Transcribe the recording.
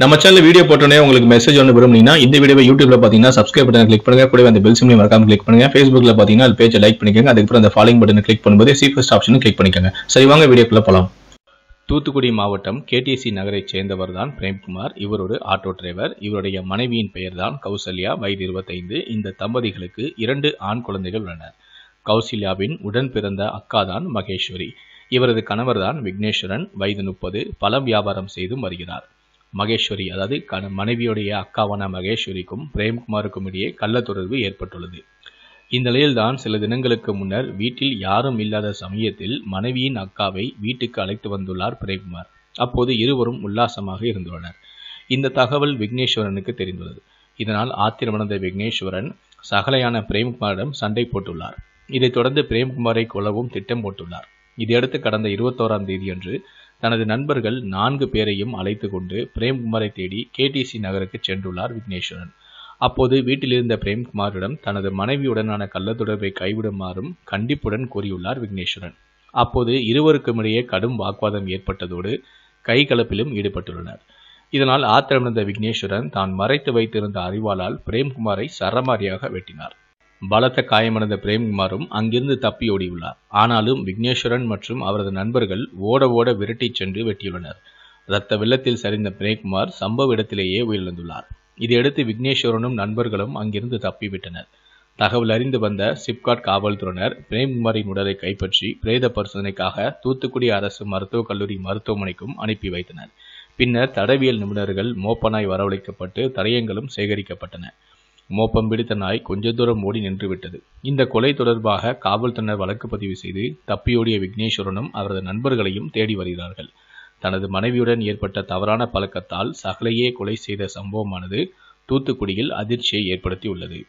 நம்ம channel video போட்டோன்னே உங்களுக்கு மெசேஜ் ஒன்று விரும்புனீங்கன்னா இந்த வீடியோ யூடியூப்ல பார்த்தீங்கன்னா சப்ஸ்கிரைப் பட்டன் கிளிக் பண்ணுங்க கூட அந்த பெல் சிம்லையும் மறக்காம கிளிக் பண்ணுங்க ஃபேஸ்புக்ல பார்த்தீங்கன்னா அது பேஜை லைக் பண்ணிக்கோங்க அதுக்கப்புறம் அந்த ஃபாலோ பட்டன் கிளிக் பண்ணும்போது சி ஃபர்ஸ்ட் ஆப்ஷனும் கிளிக் பண்ணிக்கோங்க சரி வாங்க வீடியோக்குள்ள போகலாம் தூத்துக்குடி மாவட்டம் கேடிசி நகரைச் சேர்ந்தவர் தான் பிரேம்குமார் இவர் ஒரு ஆட்டோ டிரைவர் இவருடைய மனைவியின் பெயர் தான் கௌசல்யா வயது இருபத்தைந்து இந்த தம்பதிகளுக்கு இரண்டு ஆண் குழந்தைகள் உள்ளனர் கௌசல்யாவின் உடன் பிறந்த அக்கா தான் மகேஸ்வரி இவரது கணவர் தான் விக்னேஸ்வரன் வயது முப்பது பழம் வியாபாரம் செய்தும் வருகிறார் மகேஸ்வரி அதாவது மனைவியுடைய அக்காவான மகேஸ்வரிக்கும் பிரேம்குமாருக்கும் இடையே கள்ள தொடர்பு ஏற்பட்டுள்ளது இந்த நிலையில்தான் சில தினங்களுக்கு முன்னர் வீட்டில் யாரும் இல்லாத சமயத்தில் மனைவியின் அக்காவை வீட்டுக்கு அழைத்து வந்துள்ளார் பிரேம்குமார் அப்போது இருவரும் உல்லாசமாக இருந்துள்ளனர் இந்த தகவல் விக்னேஸ்வரனுக்கு தெரிந்துள்ளது இதனால் ஆத்திரமடைந்த விக்னேஸ்வரன் சகலையான பிரேம்குமாரிடம் சண்டை போட்டுள்ளார் இதைத் தொடர்ந்து பிரேம்குமாரை கொல்லவும் திட்டம் போட்டுள்ளார் இதையடுத்து கடந்த இருபத்தோராம் தேதியன்று தனது நண்பர்கள் நான்கு பேரையும் அழைத்து கொண்டு பிரேம்குமாரை தேடி கேடிசி நகருக்கு சென்றுள்ளார் விக்னேஸ்வரன் அப்போது வீட்டிலிருந்த பிரேம்குமாரிடம் தனது மனைவியுடனான கள்ள தொடர்பை கைவிடுமாறும் கண்டிப்புடன் கூறியுள்ளார் விக்னேஸ்வரன் அப்போது இருவருக்குமிடையே கடும் வாக்குவாதம் ஏற்பட்டதோடு கைகலப்பிலும் ஈடுபட்டுள்ளனர் இதனால் ஆத்திரமிழந்த விக்னேஸ்வரன் தான் மறைத்து வைத்திருந்த அறிவாளால் பிரேம்குமாரை சரமாரியாக வெட்டினார் பலத்த காயமடைந்த பிரேம்குமாரும் அங்கிருந்து தப்பியோடியுள்ளார் ஆனாலும் விக்னேஸ்வரன் மற்றும் அவரது நண்பர்கள் ஓட ஓட விரட்டிச் சென்று வெட்டியுள்ளனர் இரத்த வெள்ளத்தில் சரிந்த பிரேம்குமார் சம்பவ இடத்திலேயே உயிரிழந்துள்ளார் இதையடுத்து விக்னேஸ்வரனும் நண்பர்களும் அங்கிருந்து தப்பிவிட்டனர் தகவல் அறிந்து வந்த சிப்காட் காவல்துறையினர் பிரேம்குமாரின் உடலை கைப்பற்றி பிரேத பரிசோதனைக்காக தூத்துக்குடி அரசு மருத்துவக் கல்லூரி மருத்துவமனைக்கும் அனுப்பி வைத்தனர் பின்னர் தடவியல் நிபுணர்கள் மோப்பனாய் வரவழைக்கப்பட்டு தடயங்களும் சேகரிக்கப்பட்டன மோப்பம் பிடித்த நாய் கொஞ்ச தூரம் ஓடி நின்றுவிட்டது இந்த கொலை தொடர்பாக காவல்துறையினர் வழக்கு பதிவு செய்து தப்பியோடிய விக்னேஸ்வரனும் அவரது நண்பர்களையும் தேடி வருகிறார்கள் தனது மனைவியுடன் ஏற்பட்ட தவறான பழக்கத்தால் சகலையே கொலை செய்த சம்பவமானது தூத்துக்குடியில் அதிர்ச்சியை ஏற்படுத்தியுள்ளது